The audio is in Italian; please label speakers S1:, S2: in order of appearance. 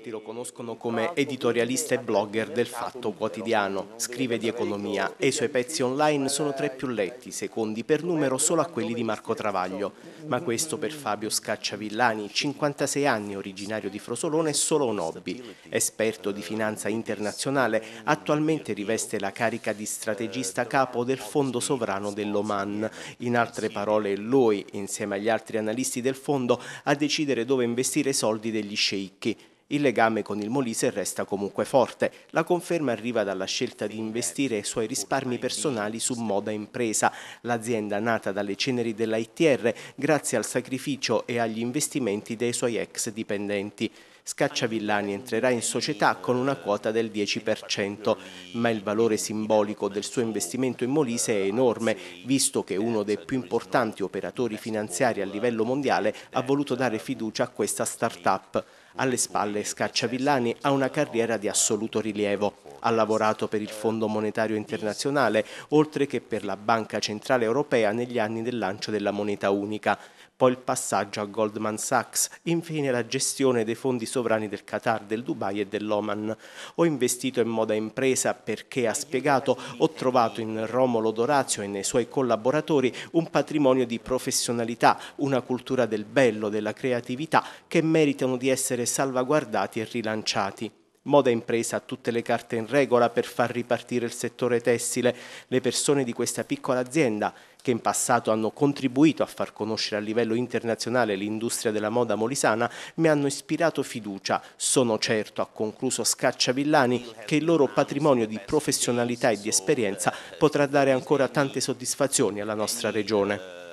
S1: molti lo conoscono come editorialista e blogger del Fatto Quotidiano. Scrive di economia e i suoi pezzi online sono tra i più letti, secondi per numero solo a quelli di Marco Travaglio. Ma questo per Fabio Scacciavillani, 56 anni, originario di Frosolone, è solo un hobby. Esperto di finanza internazionale, attualmente riveste la carica di strategista capo del Fondo Sovrano dell'Oman. In altre parole, lui, insieme agli altri analisti del fondo, a decidere dove investire i soldi degli sceicchi. Il legame con il Molise resta comunque forte. La conferma arriva dalla scelta di investire i suoi risparmi personali su Moda Impresa, l'azienda nata dalle ceneri dell'ITR grazie al sacrificio e agli investimenti dei suoi ex dipendenti. Scacciavillani entrerà in società con una quota del 10%, ma il valore simbolico del suo investimento in Molise è enorme, visto che uno dei più importanti operatori finanziari a livello mondiale ha voluto dare fiducia a questa start-up. Alle spalle Scacciavillani ha una carriera di assoluto rilievo. Ha lavorato per il Fondo Monetario Internazionale, oltre che per la Banca Centrale Europea negli anni del lancio della moneta unica poi il passaggio a Goldman Sachs, infine la gestione dei fondi sovrani del Qatar, del Dubai e dell'Oman. Ho investito in moda impresa perché, ha spiegato, ho trovato in Romolo Dorazio e nei suoi collaboratori un patrimonio di professionalità, una cultura del bello, della creatività che meritano di essere salvaguardati e rilanciati. Moda Impresa ha tutte le carte in regola per far ripartire il settore tessile. Le persone di questa piccola azienda che in passato hanno contribuito a far conoscere a livello internazionale l'industria della moda molisana, mi hanno ispirato fiducia. Sono certo, ha concluso Scacciavillani, che il loro patrimonio di professionalità e di esperienza potrà dare ancora tante soddisfazioni alla nostra regione.